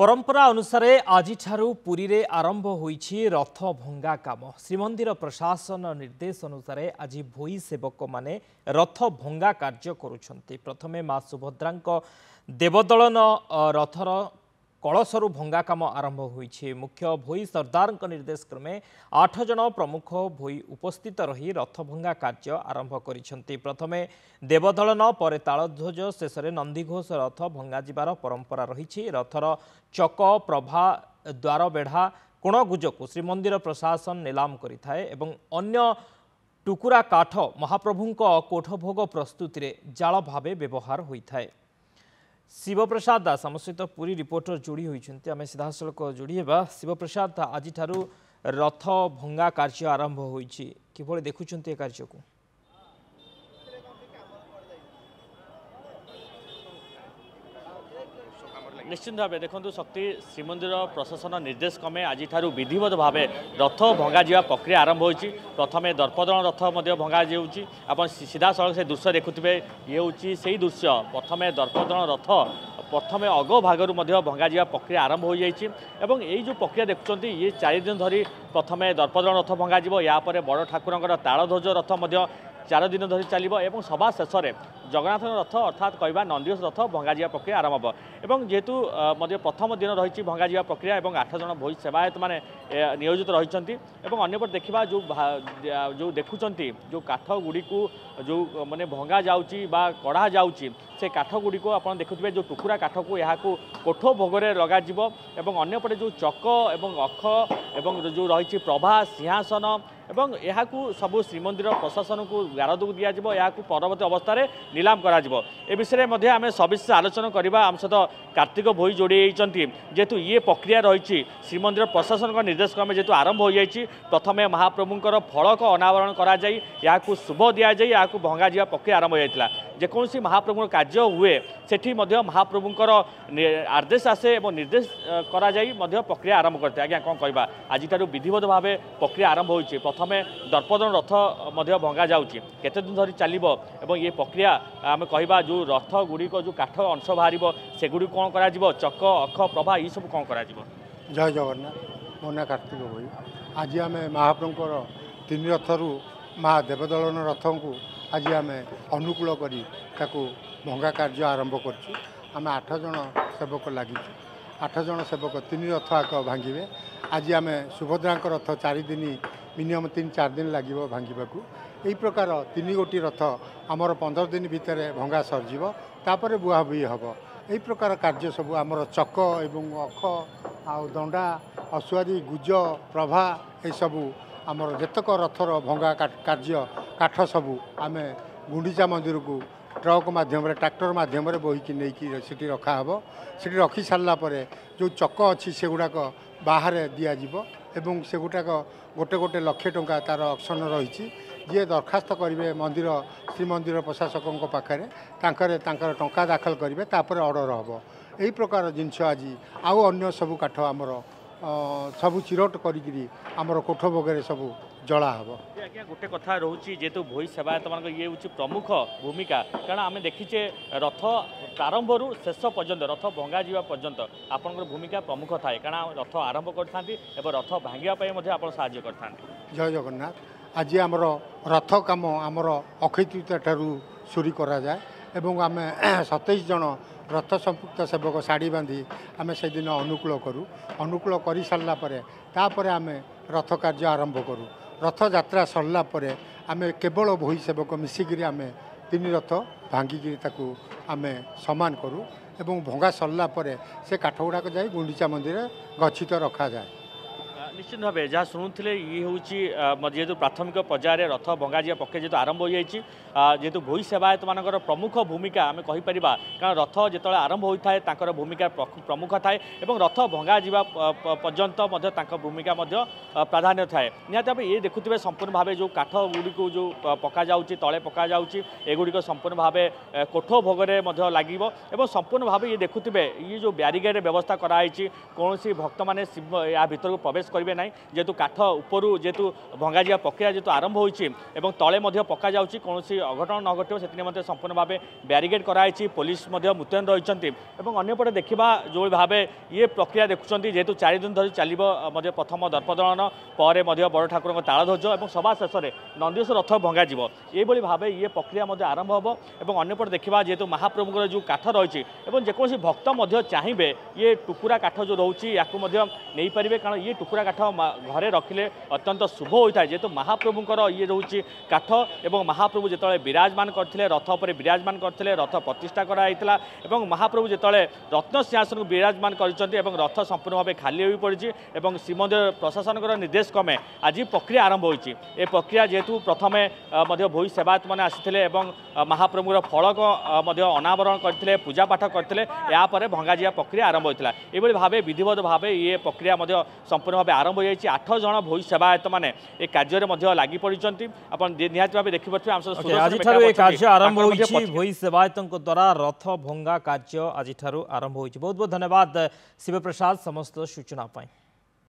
ପରମ୍ପରା ଅନୁସାରେ ଆଜିଠାରୁ ପୁରୀରେ ଆରମ୍ଭ ହୋଇଛି ରଥ ଭଙ୍ଗା କାମ ଶ୍ରୀମନ୍ଦିର ପ୍ରଶାସନ ନିର୍ଦ୍ଦେଶ ଅନୁସାରେ ଆଜି ଭୋଇ ସେବକମାନେ ରଥ ଭଙ୍ଗା କାର୍ଯ୍ୟ କରୁଛନ୍ତି ପ୍ରଥମେ ମା ସୁଭଦ୍ରାଙ୍କ ଦେବଦଳନ ରଥର କଳସରୁ ଭଙ୍ଗା କାମ ଆରମ୍ଭ ହୋଇଛି ମୁଖ୍ୟ ଭୋଇ ସର୍ଦ୍ଦାରଙ୍କ ନିର୍ଦ୍ଦେଶ କ୍ରମେ ଆଠ ଜଣ ପ୍ରମୁଖ ଭୋଇ ଉପସ୍ଥିତ ରହି ରଥ ଭଙ୍ଗା କାର୍ଯ୍ୟ ଆରମ୍ଭ କରିଛନ୍ତି ପ୍ରଥମେ ଦେବଦଳନ ପରେ ତାଳଧ୍ୱଜ ଶେଷରେ ନନ୍ଦିଘୋଷ ରଥ ଭଙ୍ଗାଯିବାର ପରମ୍ପରା ରହିଛି ରଥର ଚକ ପ୍ରଭା ଦ୍ୱାରବେଢ଼ା କୋଣଗୁଜକୁ ଶ୍ରୀମନ୍ଦିର ପ୍ରଶାସନ ନିଲାମ କରିଥାଏ ଏବଂ ଅନ୍ୟ ଟୁକୁରା କାଠ ମହାପ୍ରଭୁଙ୍କ କୋଠଭୋଗ ପ୍ରସ୍ତୁତିରେ ଜାଳ ଭାବେ ବ୍ୟବହାର ହୋଇଥାଏ ଶିବପ୍ରସାଦ ଦାସ ଆମ ସହିତ ପୁରୀ ରିପୋର୍ଟର ଯୋଡ଼ି ହୋଇଛନ୍ତି ଆମେ ସିଧାସଳଖ ଯୋଡ଼ି ହେବା ଶିବପ୍ରସାଦ ଆଜିଠାରୁ ରଥ ଭଙ୍ଗା କାର୍ଯ୍ୟ ଆରମ୍ଭ ହୋଇଛି କିଭଳି ଦେଖୁଛନ୍ତି ଏ କାର୍ଯ୍ୟକୁ নিশ্চিত ভাবে দেখুন শক্তি শ্রীমন্দির প্রশাসন নির্দেশ ক্রমে আজ বিধিবদ্ধ ভাবে রথ ভঙ্গা যা প্রক্রিয়া আরম্ভ হয়েছে প্রথমে দর্পদন রথ ভঙ্গা যাচ্ছি আপনার সিধা সড়ক সে দৃশ্য দেখুবে ইয়ে হচ্ছে সেই দৃশ্য প্রথমে দর্পদন রথ প্রথমে অগ ভাগর ভঙ্গা যা প্রক্রিয়া আরম্ভ হয়ে যাই এবং এই যে প্রক্রিয়া দেখুম ইয়ে চারিদিন ধর প্রথমে দর্পদ রথ ভঙ্গা যাব ইয়াপরে বড় ঠাকুর তাড়ধ্বজ রথ চার দিন ধরি চালিব এবং সভা শেষে জগন্নাথ রথ অর্থাৎ কহা নন্দীঘোষ রথ ভঙ্গাযা প্রক্রিয়া আরম্ভ হব এবং যেহেতু প্রথম দিন রয়েছে ভঙ্গাযা প্রক্রিয়া এবং আঠ জন ভোজ সেবায়ত মানে নিয়োজিত রয়েছেন এবং অন্যপটে দেখা যে যে দেখুম যে কাঠগুড়ি যে মানে ভঙ্গা যাচ্ছি বা কড়া যাচ্ছি সে কাঠগুড়ি আপনার দেখুবে যে টুকুরা কাঠক এ কোঠ ভোগরে লগাযিব এবং অন্যপটে যে চক এবং অখ এবং যে রয়েছে প্রভা সিংহাসন ଏବଂ ଏହାକୁ ସବୁ ଶ୍ରୀମନ୍ଦିର ପ୍ରଶାସନକୁ ଗାରଦକୁ ଦିଆଯିବ ଏହାକୁ ପରବର୍ତ୍ତୀ ଅବସ୍ଥାରେ ନିଲାମ କରାଯିବ ଏ ବିଷୟରେ ମଧ୍ୟ ଆମେ ସବିଶେଷ ଆଲୋଚନା କରିବା ଆମ ସହିତ କାର୍ତ୍ତିକ ଭୋଇ ଯୋଡ଼ି ହୋଇଛନ୍ତି ଯେହେତୁ ଇଏ ପ୍ରକ୍ରିୟା ରହିଛି ଶ୍ରୀମନ୍ଦିର ପ୍ରଶାସନଙ୍କ ନିର୍ଦ୍ଦେଶ କ୍ରମେ ଯେହେତୁ ଆରମ୍ଭ ହୋଇଯାଇଛି ପ୍ରଥମେ ମହାପ୍ରଭୁଙ୍କର ଫଳକ ଅନାବରଣ କରାଯାଇ ଏହାକୁ ଶୁଭ ଦିଆଯାଇ ଏହାକୁ ଭଙ୍ଗାଯିବା ପ୍ରକ୍ରିୟା ଆରମ୍ଭ ହୋଇଯାଇଥିଲା ଯେକୌଣସି ମହାପ୍ରଭୁଙ୍କର କାର୍ଯ୍ୟ ହୁଏ ସେଠି ମଧ୍ୟ ମହାପ୍ରଭୁଙ୍କର ଆଦେଶ ଆସେ ଏବଂ ନିର୍ଦ୍ଦେଶ କରାଯାଇ ମଧ୍ୟ ପ୍ରକ୍ରିୟା ଆରମ୍ଭ କରିଥାଏ ଆଜ୍ଞା କ'ଣ କହିବା ଆଜିଠାରୁ ବିଧିବଦ୍ଧ ଭାବେ ପ୍ରକ୍ରିୟା ଆରମ୍ଭ ହୋଇଛି ପ୍ରଥମେ ଦର୍ପଦନ ରଥ ମଧ୍ୟ ଭଙ୍ଗାଯାଉଛି କେତେଦିନ ଧରି ଚାଲିବ ଏବଂ ଏ ପ୍ରକ୍ରିୟା ଆମେ କହିବା ଯେଉଁ ରଥ ଗୁଡ଼ିକ ଯେଉଁ କାଠ ଅଂଶ ବାହାରିବ ସେଗୁଡ଼ିକୁ କ'ଣ କରାଯିବ ଚକ ଅଖ ପ୍ରଭା ଏଇସବୁ କ'ଣ କରାଯିବ ଜୟ ଜଗନ୍ନାଥ ମୋ ନାଁ କାର୍ତ୍ତିକ ଭୋଇ ଆଜି ଆମେ ମହାପ୍ରଭୁଙ୍କର ତିନି ରଥରୁ ମା ଦେବଦଳନ ରଥଙ୍କୁ ଆଜି ଆମେ ଅନୁକୂଳ କରି ତାକୁ ଭଙ୍ଗା କାର୍ଯ୍ୟ ଆରମ୍ଭ କରିଛୁ ଆମେ ଆଠ ଜଣ ସେବକ ଲାଗିଛୁ ଆଠ ଜଣ ସେବକ ତିନି ରଥ ଆକ ଭାଙ୍ଗିବେ ଆଜି ଆମେ ସୁଭଦ୍ରାଙ୍କ ରଥ ଚାରିଦିନ ମିନିମମ୍ ତିନି ଚାରି ଦିନ ଲାଗିବ ଭାଙ୍ଗିବାକୁ ଏହି ପ୍ରକାର ତିନି ଗୋଟି ରଥ ଆମର ପନ୍ଦର ଦିନ ଭିତରେ ଭଙ୍ଗା ସରିଯିବ ତାପରେ ବୁହାବୁହି ହେବ ଏହି ପ୍ରକାର କାର୍ଯ୍ୟ ସବୁ ଆମର ଚକ ଏବଂ ଅଖ ଆଉ ଦଣ୍ଡା ଅଶୁଆରୀ ଗୁଜ ପ୍ରଭା ଏସବୁ ଆମର ଯେତେକ ରଥର ଭଙ୍ଗା କାର୍ଯ୍ୟ କାଠ ସବୁ ଆମେ ଗୁଣ୍ଡିଚା ମନ୍ଦିରକୁ ଟ୍ରକ୍ ମାଧ୍ୟମରେ ଟ୍ରାକ୍ଟର ମାଧ୍ୟମରେ ବୋହିକି ନେଇକି ସେଠି ରଖାହେବ ସେଠି ରଖି ସାରିଲା ପରେ ଯେଉଁ ଚକ ଅଛି ସେଗୁଡ଼ାକ ବାହାରେ ଦିଆଯିବ ଏବଂ ସେଗୁଡ଼ାକ ଗୋଟେ ଗୋଟେ ଲକ୍ଷେ ଟଙ୍କା ତା'ର ଅପସନ୍ ରହିଛି ଯିଏ ଦରଖାସ୍ତ କରିବେ ମନ୍ଦିର ଶ୍ରୀମନ୍ଦିର ପ୍ରଶାସକଙ୍କ ପାଖରେ ତାଙ୍କରେ ତାଙ୍କର ଟଙ୍କା ଦାଖଲ କରିବେ ତାପରେ ଅର୍ଡ଼ର ହେବ ଏହି ପ୍ରକାର ଜିନିଷ ଆଜି ଆଉ ଅନ୍ୟ ସବୁ କାଠ ଆମର ସବୁ ଚିରଟ କରିକିରି ଆମର କୋଠ ବଗେରେ ସବୁ ଜଳା ହେବ ଆଜ୍ଞା ଗୋଟେ କଥା ରହୁଛି ଯେହେତୁ ଭୋଇ ସେବାୟତମାନଙ୍କ ଇଏ ହେଉଛି ପ୍ରମୁଖ ଭୂମିକା କାରଣ ଆମେ ଦେଖିଛେ ରଥ ପ୍ରାରମ୍ଭରୁ ଶେଷ ପର୍ଯ୍ୟନ୍ତ ରଥ ଭଙ୍ଗାଯିବା ପର୍ଯ୍ୟନ୍ତ ଆପଣଙ୍କର ଭୂମିକା ପ୍ରମୁଖ ଥାଏ କାରଣ ରଥ ଆରମ୍ଭ କରିଥାନ୍ତି ଏବଂ ରଥ ଭାଙ୍ଗିବା ପାଇଁ ମଧ୍ୟ ଆପଣ ସାହାଯ୍ୟ କରିଥାନ୍ତି ଜୟ ଜଗନ୍ନାଥ ଆଜି ଆମର ରଥ କାମ ଆମର ଅକ୍ଷୟତୃତୀୟ ଠାରୁ ସୁରୀ କରାଯାଏ ଏବଂ ଆମେ ସତେଇଶ ଜଣ ରଥ ସମ୍ପୃକ୍ତ ସେବକ ଶାଢ଼ୀ ବାନ୍ଧି ଆମେ ସେଦିନ ଅନୁକୂଳ କରୁ ଅନୁକୂଳ କରିସାରିଲା ପରେ ତାପରେ ଆମେ ରଥ କାର୍ଯ୍ୟ ଆରମ୍ଭ କରୁ ରଥଯାତ୍ରା ସରିଲା ପରେ ଆମେ କେବଳ ବହି ସେବକ ମିଶିକିରି ଆମେ ତିନି ରଥ ଭାଙ୍ଗିକିରି ତାକୁ ଆମେ ସମାନ କରୁ ଏବଂ ଭଙ୍ଗା ସରିଲା ପରେ ସେ କାଠ ଗୁଡ଼ାକ ଯାଇ ଗୁଣ୍ଡିଚା ମନ୍ଦିରରେ ଗଚ୍ଛିତ ରଖାଯାଏ নিশ্চিত ভাবে যা শুণুলে ইয়ে হচ্ছে যেহেতু প্রাথমিক পর্যায়ে রথ ভঙ্গাযা পক্ষে যেহেতু আরম্ভ হয়েছে যেহেতু ভূই সেবায়ত মান প্রমুখ ভূমিকা আমি কহিপার কারণ রথ যেত আরম্ভ হয়ে থাকে তাঁর ভূমিকা প্রমুখ থাকে এবং রথ ভঙ্গা যা পর্যন্ত তাঁর ভূমিকা প্রাধান্য থাকে নিহতি ভাবে ইয়ে দেখুবে সম্পূর্ণ ভাবে যে কাঠ গুড়ি যে পকা যাচ্ছে তলে পকা যাচ্ছে এগুড়ি সম্পূর্ণ ভাবে কোঠ ভোগরে লাগবে এবং সম্পূর্ণ ভাবে ইয়ে দেখুবে ইয়ে যে ব্যারিগেড ব্যবস্থা করা হয়েছে কৌশি ভক্ত মানে ইয়া ভিতরক প্রবেশ করবে କରିବେ ନାହିଁ ଯେହେତୁ କାଠ ଉପରୁ ଯେହେତୁ ଭଙ୍ଗାଯିବା ପ୍ରକ୍ରିୟା ଯେହେତୁ ଆରମ୍ଭ ହୋଇଛି ଏବଂ ତଳେ ମଧ୍ୟ ପକାଯାଉଛି କୌଣସି ଅଘଟଣ ନ ଘଟିବ ସେଥି ନିମନ୍ତେ ସମ୍ପୂର୍ଣ୍ଣ ଭାବେ ବ୍ୟାରିକେଡ୍ କରାଯାଇଛି ପୋଲିସ ମଧ୍ୟ ମୁତୟନ ରହିଛନ୍ତି ଏବଂ ଅନ୍ୟପଟେ ଦେଖିବା ଯେଉଁଭଳି ଭାବେ ଇଏ ପ୍ରକ୍ରିୟା ଦେଖୁଛନ୍ତି ଯେହେତୁ ଚାରିଦିନ ଧରି ଚାଲିବ ମଧ୍ୟ ପ୍ରଥମ ଦର୍ପଦଳନ ପରେ ମଧ୍ୟ ବଡ଼ ଠାକୁରଙ୍କ ତାଳଧ୍ୱଜ ଏବଂ ସଭା ଶେଷରେ ନନ୍ଦିଶ ରଥ ଭଙ୍ଗାଯିବ ଏହିଭଳି ଭାବେ ଇଏ ପ୍ରକ୍ରିୟା ମଧ୍ୟ ଆରମ୍ଭ ହେବ ଏବଂ ଅନ୍ୟପଟେ ଦେଖିବା ଯେହେତୁ ମହାପ୍ରଭୁଙ୍କର ଯେଉଁ କାଠ ରହିଛି ଏବଂ ଯେକୌଣସି ଭକ୍ତ ମଧ୍ୟ ଚାହିଁବେ ଇଏ ଟୁକୁରା କାଠ ଯେଉଁ ରହୁଛି ୟାକୁ ମଧ୍ୟ ନେଇପାରିବେ କାରଣ ଇଏ ଟୁକୁରା କାଠ କାଠ ଘରେ ରଖିଲେ ଅତ୍ୟନ୍ତ ଶୁଭ ହୋଇଥାଏ ଯେହେତୁ ମହାପ୍ରଭୁଙ୍କର ଇଏ ରହୁଛି କାଠ ଏବଂ ମହାପ୍ରଭୁ ଯେତେବେଳେ ବିରାଜମାନ କରିଥିଲେ ରଥ ଉପରେ ବିରାଜମାନ କରିଥିଲେ ରଥ ପ୍ରତିଷ୍ଠା କରାଯାଇଥିଲା ଏବଂ ମହାପ୍ରଭୁ ଯେତେବେଳେ ରତ୍ନ ସିଂହାସନକୁ ବିରାଜମାନ କରିଛନ୍ତି ଏବଂ ରଥ ସମ୍ପୂର୍ଣ୍ଣ ଭାବେ ଖାଲି ହୋଇପଡ଼ିଛି ଏବଂ ଶ୍ରୀମନ୍ଦିର ପ୍ରଶାସନଙ୍କର ନିର୍ଦ୍ଦେଶ କ୍ରମେ ଆଜି ପ୍ରକ୍ରିୟା ଆରମ୍ଭ ହୋଇଛି ଏ ପ୍ରକ୍ରିୟା ଯେହେତୁ ପ୍ରଥମେ ମଧ୍ୟ ଭୋଇ ସେବାୟତମାନେ ଆସିଥିଲେ ଏବଂ ମହାପ୍ରଭୁଙ୍କର ଫଳକ ମଧ୍ୟ ଅନାବରଣ କରିଥିଲେ ପୂଜାପାଠ କରିଥିଲେ ଏହାପରେ ଭଙ୍ଗାଯିବା ପ୍ରକ୍ରିୟା ଆରମ୍ଭ ହୋଇଥିଲା ଏଭଳି ଭାବେ ବିଧିବଦ୍ଧ ଭାବେ ଇଏ ପ୍ରକ୍ରିୟା ମଧ୍ୟ ସମ୍ପୂର୍ଣ୍ଣ ଭାବେ ଆରମ୍ଭ আরম্ভ হয়েছে আঠ জন ভোই সেবায়ত মানে এ কার্যরে লাগি পড়ছেন আপনার নিহতি ভাবে দেখিপারে আজঠার এই কার্য আরম্ভ হয়েছে ভোই সেবায়ত দ্বারা রথ ভঙ্গা কার্য আজঠার আরম্ভ হয়েছে বহুত বহুত ধন্যবাদ শিবপ্রসাদ সমস্ত সূচনা পাই